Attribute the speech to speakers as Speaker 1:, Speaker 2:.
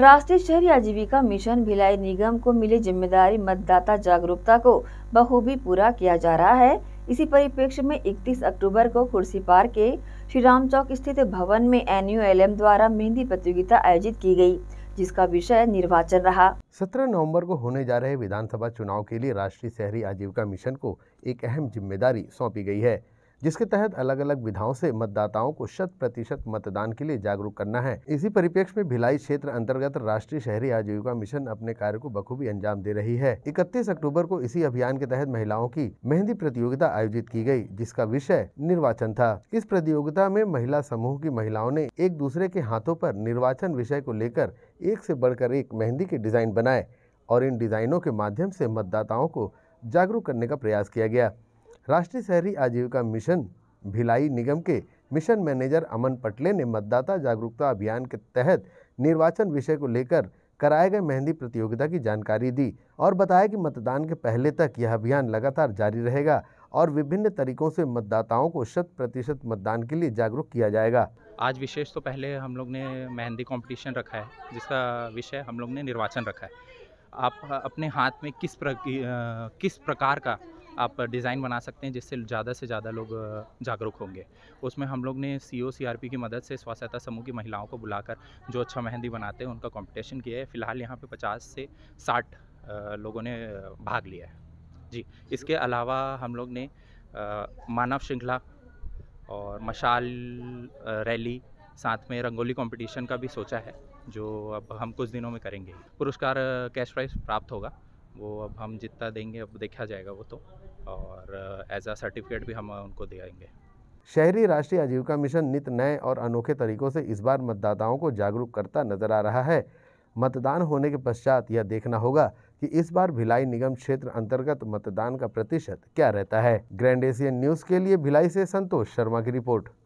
Speaker 1: राष्ट्रीय शहरी आजीविका मिशन भिलाई निगम को मिली जिम्मेदारी मतदाता जागरूकता को बखूबी पूरा किया जा रहा है इसी परिप्रेक्ष्य में 31 अक्टूबर को खुर्सी पार्क के श्री राम चौक स्थित भवन में एन द्वारा मेहंदी प्रतियोगिता आयोजित की गई जिसका विषय निर्वाचन रहा
Speaker 2: 17 नवंबर को होने जा रहे विधानसभा चुनाव के लिए राष्ट्रीय शहरी आजीविका मिशन को एक अहम जिम्मेदारी सौंपी गई है जिसके तहत अलग अलग विधाओं से मतदाताओं को शत प्रतिशत मतदान के लिए जागरूक करना है इसी परिप्रेक्ष्य में भिलाई क्षेत्र अंतर्गत राष्ट्रीय शहरी आजीविका मिशन अपने कार्य को बखूबी अंजाम दे रही है इकतीस अक्टूबर को इसी अभियान के तहत महिलाओं की मेहंदी प्रतियोगिता आयोजित की गयी जिसका विषय निर्वाचन था इस प्रतियोगिता में महिला समूह की महिलाओं ने एक दूसरे के हाथों पर निर्वाचन विषय को लेकर एक से बढ़कर एक मेहंदी के डिजाइन बनाए और इन डिजाइनों के माध्यम से मतदाताओं को जागरूक करने का प्रयास किया गया राष्ट्रीय शहरी आजीविका मिशन भिलाई निगम के मिशन मैनेजर अमन पटले ने मतदाता जागरूकता अभियान के तहत निर्वाचन विषय को लेकर कराए गए मेहंदी प्रतियोगिता की जानकारी दी और बताया कि मतदान के पहले तक यह अभियान लगातार जारी रहेगा और विभिन्न तरीकों से मतदाताओं को शत प्रतिशत मतदान के लिए जागरूक किया जाएगा
Speaker 3: आज विशेष तो पहले हम लोग ने मेहंदी कंपटीशन रखा है जिसका विषय हम लोग ने निर्वाचन रखा है आप अपने हाथ में किस प्र, किस प्रकार का आप डिज़ाइन बना सकते हैं जिससे ज़्यादा से ज़्यादा लोग जागरूक होंगे उसमें हम लोग ने सी ओ की मदद से स्व सहायता समूह की महिलाओं को बुलाकर जो अच्छा मेहंदी बनाते हैं उनका कॉम्पिटिशन किया है फ़िलहाल यहाँ पर पचास से साठ लोगों ने भाग लिया है जी इसके अलावा हम लोग ने मानव श्रृंखला और मशाल रैली साथ में रंगोली कंपटीशन का भी सोचा है जो अब हम कुछ दिनों में करेंगे पुरस्कार कैश प्राइज प्राप्त होगा वो अब हम जितना देंगे अब देखा जाएगा वो तो और एज आ सर्टिफिकेट भी हम uh, उनको देंगे
Speaker 2: शहरी राष्ट्रीय आजीविका मिशन नित नए और अनोखे तरीकों से इस बार मतदाताओं को जागरूक करता नजर आ रहा है मतदान होने के पश्चात यह देखना होगा कि इस बार भिलाई निगम क्षेत्र अंतर्गत मतदान का प्रतिशत क्या रहता है ग्रैंड एशियन न्यूज के लिए भिलाई से संतोष शर्मा की रिपोर्ट